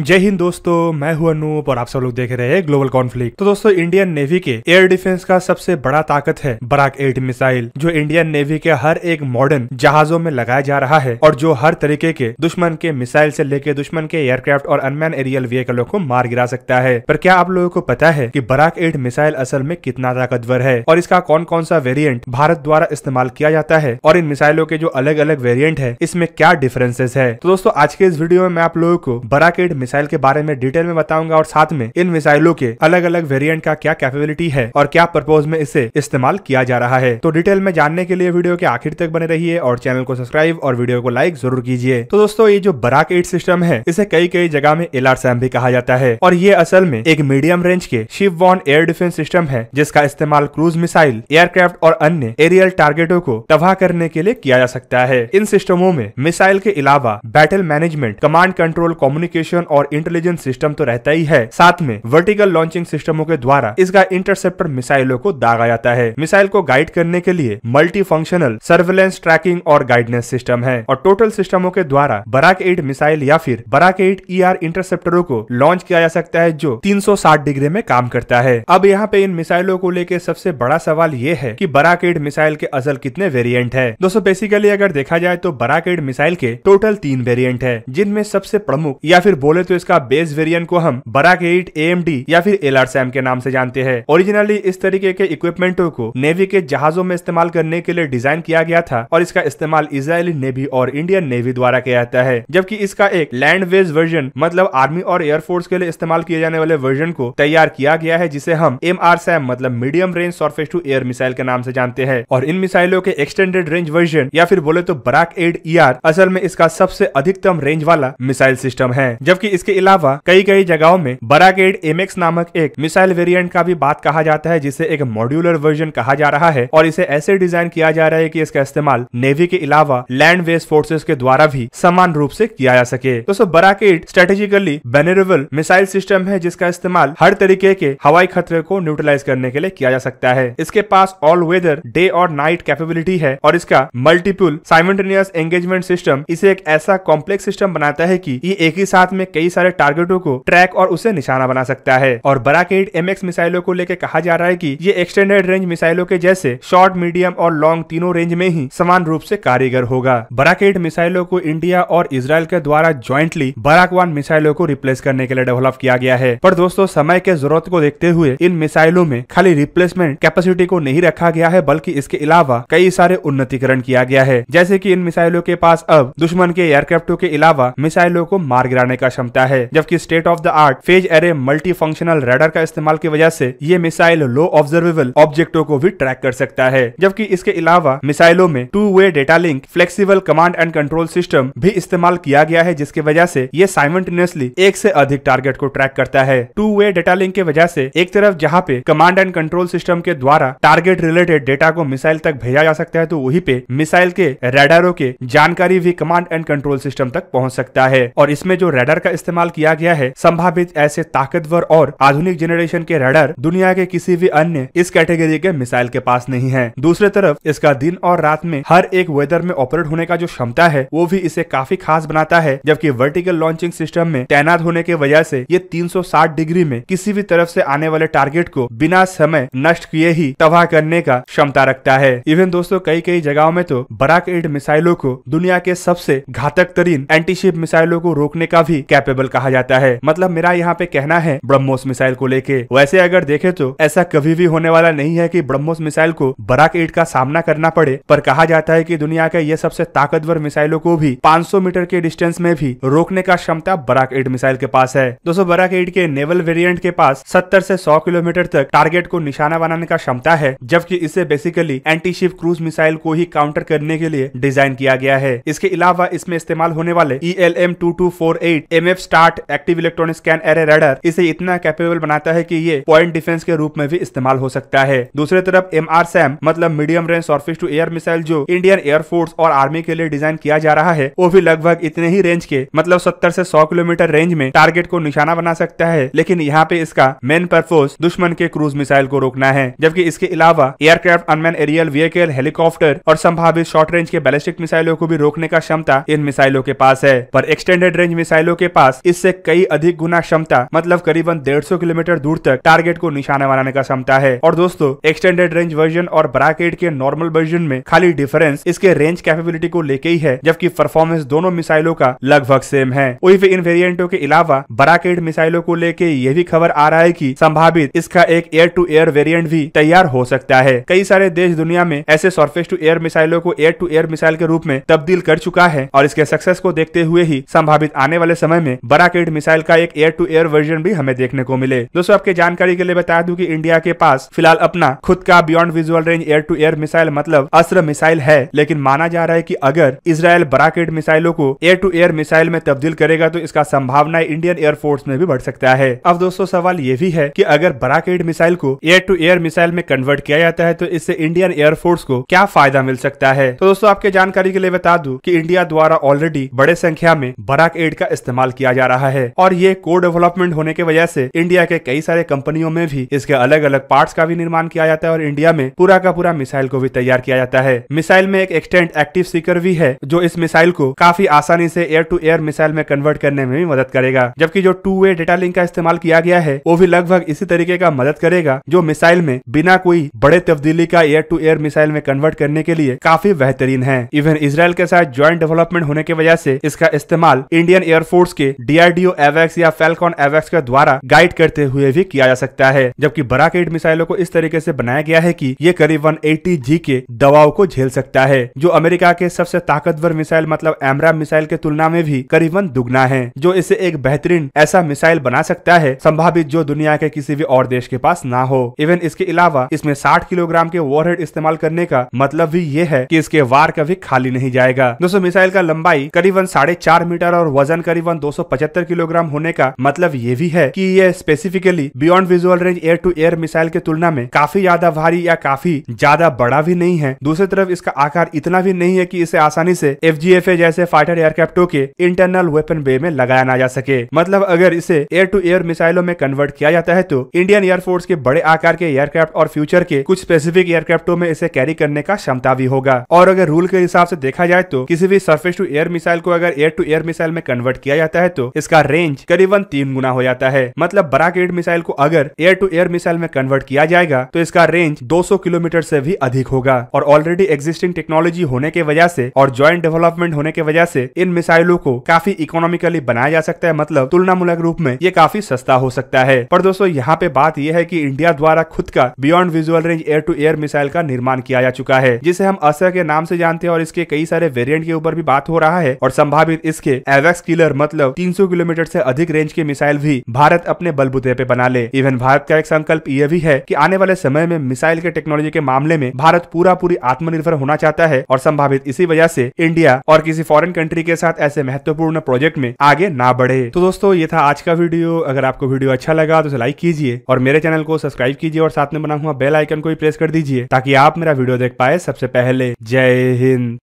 जय हिंद दोस्तों मैं हूं अनूप और आप सब लोग देख रहे हैं ग्लोबल कॉन्फ्लिक्ट तो दोस्तों इंडियन नेवी के एयर डिफेंस का सबसे बड़ा ताकत है बराक एट मिसाइल जो इंडियन नेवी के हर एक मॉडर्न जहाजों में लगाया जा रहा है और जो हर तरीके के दुश्मन के मिसाइल से लेके दुश्मन के एयरक्राफ्ट और अनमैन एरियल व्हीकलों को मार गिरा सकता है पर क्या आप लोगों को पता है की बराक एट मिसाइल असल में कितना ताकतवर है और इसका कौन कौन सा वेरियंट भारत द्वारा इस्तेमाल किया जाता है और इन मिसाइलों के जो अलग अलग वेरियंट है इसमें क्या डिफरेंसेस है तो दोस्तों आज के इस वीडियो में मैं आप लोगों को बराक एट मिसाइल के बारे में डिटेल में बताऊंगा और साथ में इन मिसाइलों के अलग अलग वेरियंट का क्या कैपेबिलिटी है और क्या पर्पोज में इसे इस्तेमाल किया जा रहा है तो डिटेल में जानने के लिए वीडियो के आखिर तक बने रहिए और चैनल को सब्सक्राइब और वीडियो को लाइक जरूर कीजिए तो दोस्तों ये जो बराक एट सिस्टम है इसे कई कई जगह में एल भी कहा जाता है और ये असल में एक मीडियम रेंज के शिव वॉन एयर डिफेंस सिस्टम है जिसका इस्तेमाल क्रूज मिसाइल एयरक्राफ्ट और अन्य एरियल टारगेटों को तबाह करने के लिए किया जा सकता है इन सिस्टमों में मिसाइल के अलावा battle management command control communication और इंटेलिजेंस सिस्टम तो रहता ही है साथ में वर्टिकल लॉन्चिंग सिस्टमों के द्वारा इसका इंटरसेप्टर मिसाइलों को दागा जाता है मिसाइल को गाइड करने के लिए मल्टी फंक्शनल सर्वेलेंस ट्रैकिंग और गाइडनेस सिस्टम है और टोटल सिस्टमों के द्वारा बराक एड मिसाइल या फिर बराक एड ई आर इंटरसेप्टरों को लॉन्च किया जा सकता है जो तीन डिग्री में काम करता है अब यहाँ पे इन मिसाइलों को लेकर सबसे बड़ा सवाल ये है की बराक एड मिसाइल के असल कितने वेरियंट है दोस्तों बेसिकली अगर देखा जाए तो बराक एड मिसाइल के टोटल तीन वेरिएंट है जिनमें सबसे प्रमुख या फिर बोले तो इसका बेस वेरियंट को हम बराक एट ए या फिर एल के नाम से जानते हैं ओरिजिनली इस तरीके के इक्विपमेंटों को नेवी के जहाजों में इस्तेमाल करने के लिए डिजाइन किया गया था और इसका इस्तेमाल इसराइली नेवी और इंडियन नेवी द्वारा किया जाता है जबकि इसका एक लैंड वेज वर्जन मतलब आर्मी और एयरफोर्स के लिए इस्तेमाल किए जाने वाले वर्जन को तैयार किया गया है जिसे हम एम आर सैम मतलब medium range surface to air missile के नाम से जानते हैं और इन मिसाइलों के एक्सटेंडेड रेंज वर्जन या फिर बोले तो बराक एड ई असल में इसका सबसे अधिकतम रेंज वाला मिसाइल सिस्टम है जबकि इसके अलावा कई कई जगहों में बरागेड एमएक्स नामक एक मिसाइल वेरिएंट का भी बात कहा जाता है जिसे एक मॉड्यूलर वर्जन कहा जा रहा है और इसे ऐसे डिजाइन किया जा रहा है कि इसका इस्तेमाल नेवी के अलावा लैंड वेस्ट फोर्सेज के द्वारा भी समान रूप से किया जा सके दोस्तों Barak eight strategically vulnerable missile system है जिसका इस्तेमाल हर तरीके के हवाई खतरे को न्यूट्रलाइज करने के लिए किया जा सकता है इसके पास ऑल वेदर डे और नाइट कैपेबिलिटी है और इसका मल्टीपल साइमेंटेनियस एंगेजमेंट सिस्टम इसे एक ऐसा कॉम्प्लेक्स सिस्टम बनाता है की ये एक ही साथ में कई सारे टारगेटों को ट्रैक और उसे निशाना बना सकता है और बराकेट एम मिसाइलों को लेकर कहा जा रहा है की ये एक्सटेंडेड रेंज मिसाइलों के जैसे शॉर्ट मीडियम और लॉन्ग तीनों रेंज में ही समान रूप से कारीगर होगा बराकेट मिसाइलों को इंडिया और इसराइल के द्वारा ज्वाइंटली बराक मिसाइलों को रिप्लेस करने के लिए डेवलप किया गया है पर दोस्तों समय के जरूरत को देखते हुए इन मिसाइलों में खाली रिप्लेसमेंट कैपेसिटी को नहीं रखा गया है बल्कि इसके अलावा कई सारे उन्नतिकरण किया गया है जैसे की इन मिसाइलों के पास अब दुश्मन के एयरक्राफ्टों के अलावा मिसाइलों को मार गिराने का क्षमता है जबकि state of the art phase array multi functional radar का इस्तेमाल की वजह से ये मिसाइल लो ऑब्जर्वेबल ऑब्जेक्टो को भी ट्रैक कर सकता है जबकि इसके अलावा मिसाइलों में two way data link flexible command and control system भी इस्तेमाल किया गया है जिसकी वजह से ये साइमल्टेनियसली एक से अधिक टारगेट को ट्रैक करता है टू वे डेटा लिंक की वजह से एक तरफ जहाँ पे कमांड एंड कंट्रोल सिस्टम के द्वारा टारगेट रिलेटेड डेटा को मिसाइल तक भेजा जा सकता है तो वही पे मिसाइल के रेडारों के जानकारी भी कमांड एंड कंट्रोल सिस्टम तक पहुँच सकता है और इसमें जो रेडर का इस्तेमाल किया गया है संभावित ऐसे ताकतवर और आधुनिक जनरेशन के रडार दुनिया के किसी भी अन्य इस कैटेगरी के मिसाइल के पास नहीं है दूसरी तरफ इसका दिन और रात में हर एक वेदर में ऑपरेट होने का जो क्षमता है वो भी इसे काफी खास बनाता है जबकि वर्टिकल लॉन्चिंग सिस्टम में तैनात होने की वजह ऐसी ये तीन डिग्री में किसी भी तरफ ऐसी आने वाले टारगेट को बिना समय नष्ट किए ही तबाह करने का क्षमता रखता है इवन दोस्तों कई कई जगहों में तो बराक एड मिसाइलों को दुनिया के सबसे घातक तरीन एंटीशिप मिसाइलों को रोकने का भी कैप कैपेबल कहा जाता है मतलब मेरा यहाँ पे कहना है ब्रह्मोस मिसाइल को लेके वैसे अगर देखे तो ऐसा कभी भी होने वाला नहीं है की ब्रह्मोस मिसाइल को बराक ईट का सामना करना पड़े पर कहा जाता है की दुनिया के ये सबसे ताकतवर मिसाइलों को भी पांच मीटर के डिस्टेंस में भी रोकने का क्षमता बराक एट मिसाइल के पास है दोस्तों बराक एट के नेवल वेरियंट के पास सत्तर ऐसी सौ किलोमीटर तक टारगेट को निशाना बनाने का क्षमता है जबकि इसे basically anti ship cruise missile को ही काउंटर करने के लिए डिजाइन किया गया है इसके अलावा इसमें इस्तेमाल होने वाले E L M two two four eight M safe start active electronic scan array radar इसे इतना कैपेबल बनाता है कि ये पॉइंट डिफेंस के रूप में भी इस्तेमाल हो सकता है दूसरे तरफ एम आर सैम मतलब medium range surface to air missile जो इंडियन एयरफोर्स और आर्मी के लिए डिजाइन किया जा रहा है वो भी लगभग इतने ही रेंज के मतलब सत्तर ऐसी सौ किलोमीटर रेंज में टारगेट को निशाना बना सकता है लेकिन यहाँ पे इसका मेन पर्पोज दुश्मन के क्रूज मिसाइल को रोकना है जबकि इसके अलावा aircraft unman aerial vehicle helicopter और संभावित शॉर्ट रेंज के बैलिस्टिक मिसाइलों को भी रोकने का क्षमता इन मिसाइलों के पास है पर एक्सटेंडेड रेंज मिसाइलों के पास पास इससे कई अधिक गुना क्षमता मतलब करीबन 150 किलोमीटर दूर तक टारगेट को निशाना बनाने का क्षमता है और दोस्तों एक्सटेंडेड रेंज वर्जन और ब्राकेट के नॉर्मल वर्जन में खाली डिफरेंस इसके रेंज कैपेबिलिटी को लेके ही है जबकि परफॉर्मेंस दोनों मिसाइलों का लगभग सेम है वही इन वेरियंटो के अलावा बराकेट मिसाइलों को लेके ये भी खबर आ रहा है की संभावित इसका एक एयर टू एयर वेरियंट भी तैयार हो सकता है कई सारे देश दुनिया में ऐसे सर्फेस टू एयर मिसाइलों को एयर टू एयर मिसाइल के रूप में तब्दील कर चुका है और इसके सक्सेस को देखते हुए ही संभावित आने वाले समय में में बराकेट मिसाइल का एक एयर टू एयर वर्जन भी हमें देखने को मिले दोस्तों आपके जानकारी के लिए बता दूं कि इंडिया के पास फिलहाल अपना खुद का beyond visual range air to air missile मतलब अस्त्र मिसाइल है लेकिन माना जा रहा है की अगर इसराइल बराकेट मिसाइलों को एयर टू एयर मिसाइल में तब्दील करेगा तो इसका संभावना इंडियन एयरफोर्स में भी बढ़ सकता है अब दोस्तों सवाल ये भी है की अगर बराकेट मिसाइल को एयर टू एयर मिसाइल में कन्वर्ट किया जाता है तो इससे इंडियन एयरफोर्स को क्या फायदा मिल सकता है तो दोस्तों आपके जानकारी के लिए बता दूं कि इंडिया द्वारा ऑलरेडी बड़े संख्या में बराक एड का इस्तेमाल किया किया जा रहा है और ये को डेवलपमेंट होने की वजह से इंडिया के कई सारे कंपनियों में भी इसके अलग अलग पार्ट का भी निर्माण किया जाता है और इंडिया में पूरा का पूरा मिसाइल को भी तैयार किया जाता है मिसाइल में एक एक्सटेंट एक्टिव सीकर भी है जो इस मिसाइल को काफी आसानी से एयर टू एयर मिसाइल में कन्वर्ट करने में भी मदद करेगा जबकि जो टू वे डेटा लिंक का इस्तेमाल किया गया है वो भी लगभग इसी तरीके का मदद करेगा जो मिसाइल में बिना कोई बड़े तब्दीली का एयर टू एयर मिसाइल में कन्वर्ट करने के लिए काफी बेहतरीन है इवन इसराइल के साथ ज्वाइंट डेवलपमेंट होने की वजह से इसका इस्तेमाल इंडियन एयरफोर्स के डीआरडीओ एवेक्स या फेलकॉन एवेक्स के द्वारा गाइड करते हुए भी किया जा सकता है जबकि बराकेट मिसाइलों को इस तरीके से बनाया गया है कि ये करीब 180 जी के दबाव को झेल सकता है जो अमेरिका के सबसे ताकतवर मिसाइल मतलब एमरा मिसाइल के तुलना में भी करीबन दुगना है जो इसे एक बेहतरीन ऐसा मिसाइल बना सकता है संभावित जो दुनिया के किसी भी और देश के पास न हो इवन इसके अलावा इसमें साठ किलोग्राम के वॉरहेड इस्तेमाल करने का मतलब भी ये है की इसके वार कभी खाली नहीं जाएगा दोस्तों मिसाइल का लंबाई करीबन साढ़े चार मीटर और वजन करीबन दो 275 किलोग्राम होने का मतलब ये भी है कि ये specifically beyond visual range air to air missile की तुलना में काफी ज्यादा भारी या काफी ज्यादा बड़ा भी नहीं है दूसरी तरफ इसका आकार इतना भी नहीं है की इसे आसानी से एफ जैसे फाइटर एयरक्राफ्टों के इंटरनल वेपन बे में लगाया ना जा सके मतलब अगर इसे एयर टू एयर मिसाइलों में कन्वर्ट किया जाता है तो इंडियन एयरफोर्स के बड़े आकार के एयरक्राफ्ट और फ्यूचर के कुछ स्पेसिफिक एयरक्राफ्टों में इसे कैरी करने का क्षमता भी होगा और अगर रूल के हिसाब से देखा जाए तो किसी भी सर्फेस टू एयर मिसाइल को अगर एयर टू एयर मिसाइल में कन्वर्ट किया जाता है है तो इसका रेंज करीबन तीन गुना हो जाता है मतलब बराकेट मिसाइल को अगर एयर टू एयर मिसाइल में कन्वर्ट किया जाएगा तो इसका रेंज 200 किलोमीटर से भी अधिक होगा और ऑलरेडी एग्जिस्टिंग टेक्नोलॉजी होने के वजह से और ज्वाइंट डेवलपमेंट होने की वजह ऐसी इन मिसाइलों को काफी इकोनॉमिकली बनाया जा सकता है मतलब तुलनामूलक रूप में ये काफी सस्ता हो सकता है पर दोस्तों यहाँ पे बात यह है की इंडिया द्वारा खुद का beyond visual range air to air missile का निर्माण किया जा चुका है जिसे हम असर के नाम से जानते हैं और इसके कई सारे वेरियंट के ऊपर भी बात हो रहा है और संभावित इसके एवेक्स किलर मतलब 300 किलोमीटर से अधिक रेंज की मिसाइल भी भारत अपने बलबूते पे बना ले इवन भारत का एक संकल्प यह भी है की आने वाले समय में मिसाइल के टेक्नोलॉजी के मामले में भारत पूरा पूरी आत्मनिर्भर होना चाहता है और संभावित इसी वजह से इंडिया और किसी फॉरेन कंट्री के साथ ऐसे महत्वपूर्ण प्रोजेक्ट में आगे ना बढ़े तो दोस्तों ये था आज का वीडियो अगर आपको वीडियो अच्छा लगा तो लाइक कीजिए और मेरे चैनल को सब्सक्राइब कीजिए और साथ में बना हुआ बेल आइकन को भी प्रेस कर दीजिए ताकि आप मेरा वीडियो देख पाए सबसे पहले जय हिंद